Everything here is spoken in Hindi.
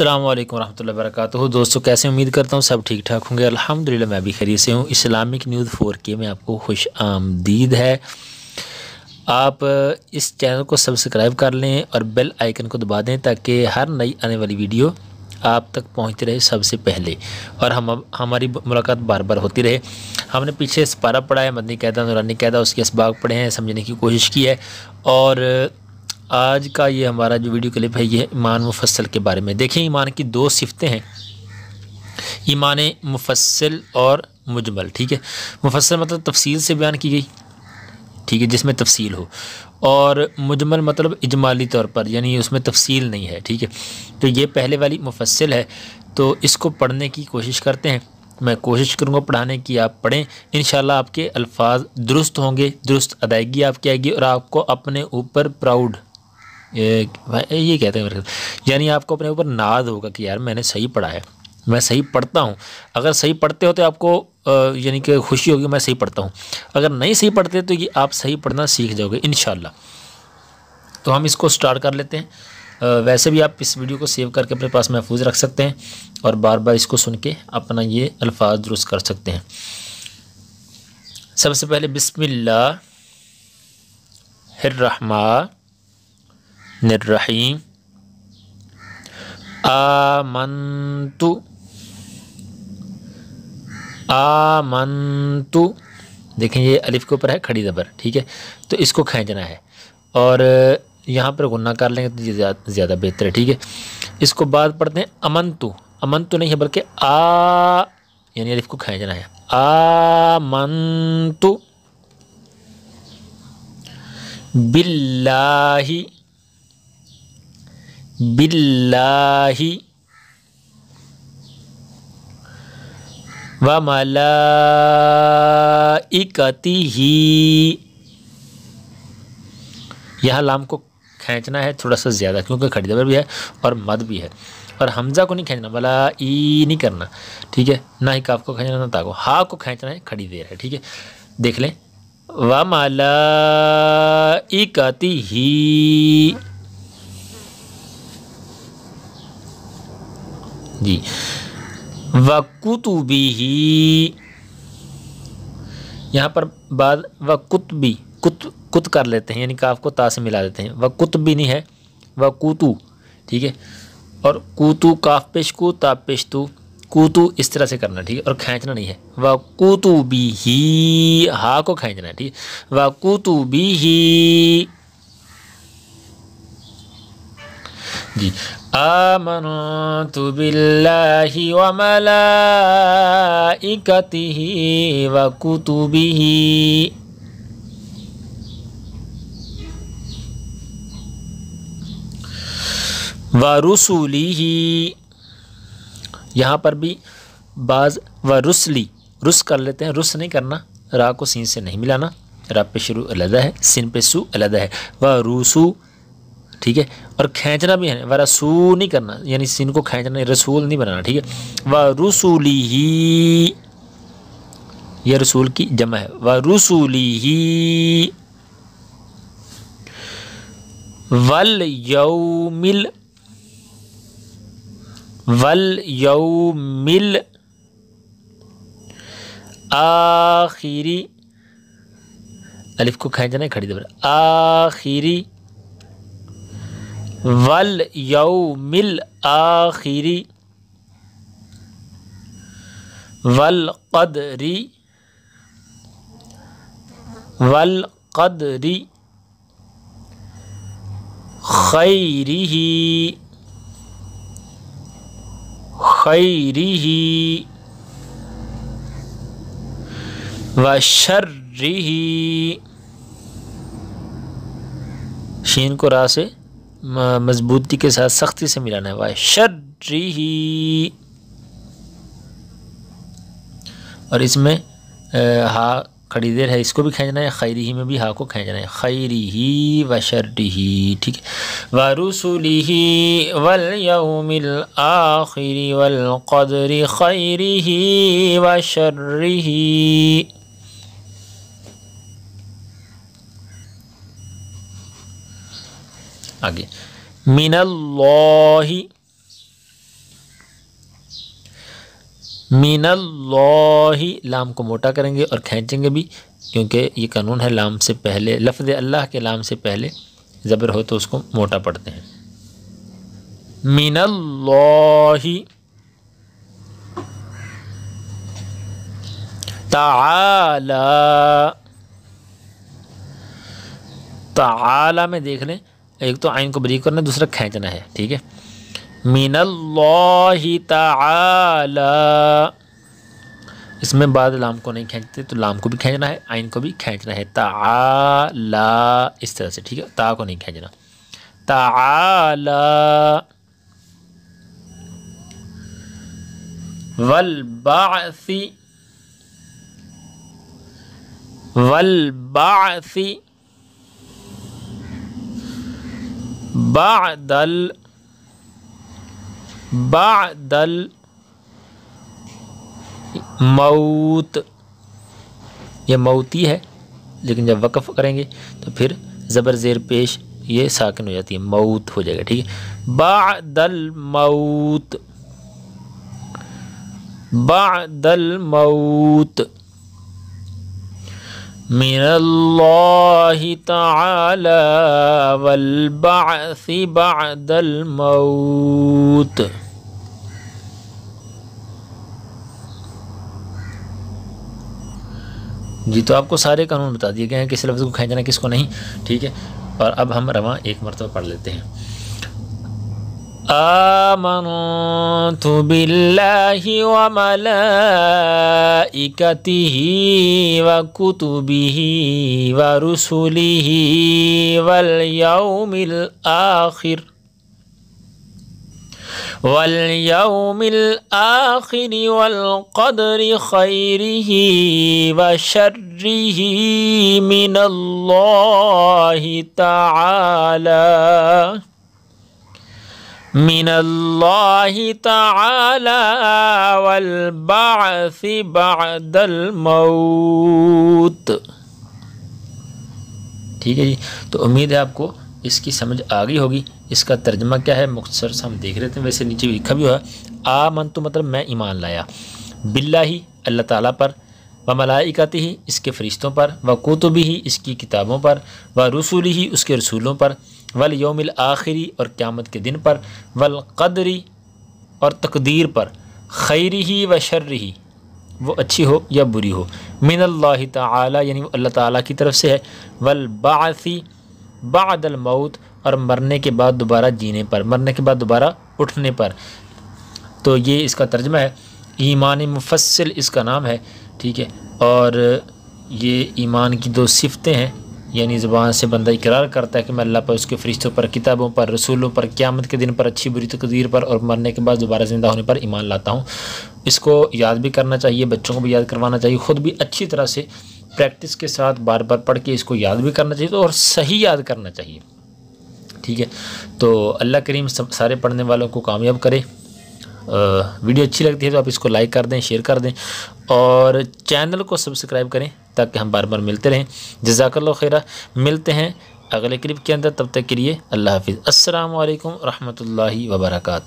अल्लाम वरहमल वर्क दोस्तों कैसे उम्मीद करता हूँ सब ठीक ठाक होंगे अल्हम्दुलिल्लाह मैं भी खरी से हूँ इस्लामिक न्यूज़ फोर के में आपको खुश आमदीद है आप इस चैनल को सब्सक्राइब कर लें और बेल आइकन को दबा दें ताकि हर नई आने वाली वीडियो आप तक पहुँच रहे सबसे पहले और हम हमारी मुलाकात बार बार होती रहे हमने पीछे सपारा पढ़ा है मदनी कैदा नौरानी कैदा उसके इस्बाक पढ़े हैं समझने की कोशिश की है और आज का ये हमारा जो वीडियो क्लिप है ये ईमान मुफसल के बारे में देखें ईमान की दो सिफतें हैं ईमान मुफसल और मुजमल ठीक है मुफसल मतलब तफसील से बयान की गई ठीक है जिसमें तफसील हो और मुजमल मतलब इजमाली तौर पर यानी उसमें तफसील नहीं है ठीक है तो ये पहले वाली मुफसल है तो इसको पढ़ने की कोशिश करते हैं मैं कोशिश करूँगा पढ़ाने की आप पढ़ें इन आपके अल्फाज दुरुस्त होंगे दुरुस्त अदायगी आपकी आएगी और आपको अपने ऊपर प्राउड ये ये कहते हैं मेरे यानी आपको अपने ऊपर नाज होगा कि यार मैंने सही पढ़ा है मैं सही पढ़ता हूँ अगर सही पढ़ते हो तो आपको यानी कि खुशी होगी मैं सही पढ़ता हूँ अगर नहीं सही पढ़ते तो ये आप सही पढ़ना सीख जाओगे इन तो हम इसको स्टार्ट कर लेते हैं वैसे भी आप इस वीडियो को सेव करके अपने पास महफूज रख सकते हैं और बार बार इसको सुन के अपना ये अल्फाज दुरुस्त कर सकते हैं सबसे पहले बिसमिल्ला हिर्रहमा निर्रहीम आमंतु आमंतु देखें ये अलिफ के ऊपर है खड़ी ज़बर ठीक है तो इसको खींचना है और यहाँ पर गुना कर लेंगे तो ये ज़्यादा बेहतर है ठीक है इसको बाद पढ़ते हैं अमंतु अमंतु नहीं है बल्कि आ यानी अलिफ को खींचना है आमंतु बिल्लाही बिल्लाही व मलाइकती यह लाम को खींचना है थोड़ा सा ज़्यादा क्योंकि खड़ी दबर भी है और मद भी है और हमजा को नहीं खींचना वाला ई नहीं करना ठीक है ना ही काफ को खींचना ना ताको हा को खींचना है खड़ी देर है ठीक है देख लें व मलाइकती ही जी वकुतुबी ही यहाँ पर बाद व कुतबी कुत कुत कर लेते हैं यानी काफ को ता से मिला देते हैं व भी नहीं है व कुतु ठीक है और कूतू काफ पेश कू ता पेश तू इस तरह से करना ठीक है और खींचना नहीं है व कूतू ही हा को खींचना है ठीक है व ही जी آمنت بالله وملائكته وكتبه वरुसुली ही यहाँ पर भी बाज व रुसली रुस कर लेते हैं रुस नहीं करना रा को सीन से नहीं मिलाना रा पे शुरू अलग है सिन पे सु अलग है व रूसू ठीक है और खींचना भी है वरसू नहीं करना यानी सिन को खींचना नहीं रसूल नहीं बनाना ठीक है व रसूली ही यह रसूल की जमा है व रसूली ही वल यौमिल वल यौमिल आखिरी अलिफ को खींचना है खड़ी दबरा आखिरी वल मिल आखिरी वल कदरी वल कदरी खैरी खैरी व शर्री शीन को रा से मजबूती के साथ सख्ती से मिलाना है वाय शर्री ही और इसमें हा खड़ी देर है इसको भी खींचना है खैरी ही में भी हा को खींचना है खैरी ही व शर्री ही ठीक है व रसूली ही वल यौमिल आखिरी वल कदरी खैरी ही व शर्री ही आगे मिनल्लाही मिनल्लाही लाम को मोटा करेंगे और खींचेंगे भी क्योंकि ये कानून है लाम से पहले लफ्ज़ अल्लाह के लाम से पहले ज़बर हो तो उसको मोटा पढ़ते हैं मिनल्लाही ताला ताला में देख लें एक तो आइन को बरीक करना दूसरा खींचना है ठीक है मीन इसमें बाद लाम को नहीं खींचते तो लाम को भी खींचना है आइन को भी खींचना है ताला इस तरह से ठीक है ता को नहीं खींचना ताला वल बासी बादल बादल मऊत यह मऊती है लेकिन जब वक़ करेंगे तो फिर ज़बर ज़ेर पेश ये साकिन हो जाती है मऊत हो जाएगा ठीक है बादल मऊत बादल मऊत من الله تعالى والبعث بعد الموت जी तो आपको सारे कानून बता दिए गए हैं किस लफ्ज़ को खींचना किसको नहीं ठीक है और अब हम रवा एक मरतबा पढ़ लेते हैं آمنت بالله وملائكته وكتبه ورسله واليوم الآخر واليوم الآخر والقدر خيره وشره من الله تعالى من الله تعالى والبعث بعد الموت ठीक है जी तो उम्मीद है आपको इसकी समझ आ गई होगी इसका तर्जमा क्या है मुख्तर से हम देख रहे थे वैसे नीचे भी लिखा भी हुआ आ मन तो मतलब मैं ईमान लाया बिल्ला ही अल्लाह ताला पर व मलाइकात ही इसके फरिश्तों पर व कुतुब ही इसकी किताबों पर व रसूल ही उसके रसूलों पर वल योमिल आखिरी और क़्यामत के दिन पर वल कदरी और तकदीर पर खैरी ही व शर्र ही वो अच्छी हो या बुरी हो मिन अल्लाह ताला यानी अल्लाह ताला की तरफ से है वल बासी बादल मौत और मरने के बाद दोबारा जीने पर मरने के बाद दोबारा उठने पर तो ये इसका तर्जमा है ईमान मुफसल इसका नाम है ठीक है और ये ईमान की दो सिफतें हैं यानी ज़बान से बंदा इकरार करता है कि मैं अल्लाह पर उसके फरिश्तों पर किताबों पर रसूलों पर क़्यामत के दिन पर अच्छी बुरी तकदीर पर और मरने के बाद दोबारा ज़िंदा होने पर ईमान लाता हूँ इसको याद भी करना चाहिए बच्चों को भी याद करवाना चाहिए ख़ुद भी अच्छी तरह से प्रैक्टिस के साथ बार बार पढ़ के इसको याद भी करना चाहिए तो और सही याद करना चाहिए ठीक है तो अल्लाह करीम सारे पढ़ने वालों को कामयाब करे वीडियो अच्छी लगती है तो आप इसको लाइक कर दें शेयर कर दें और चैनल को सब्सक्राइब करें ताकि हम बार बार मिलते रहें जजाकल्ला खैरा मिलते हैं अगले क्लिप के अंदर तब तक के लिए अल्लाह हाफिज़ अल्लाम वरहमल वर्का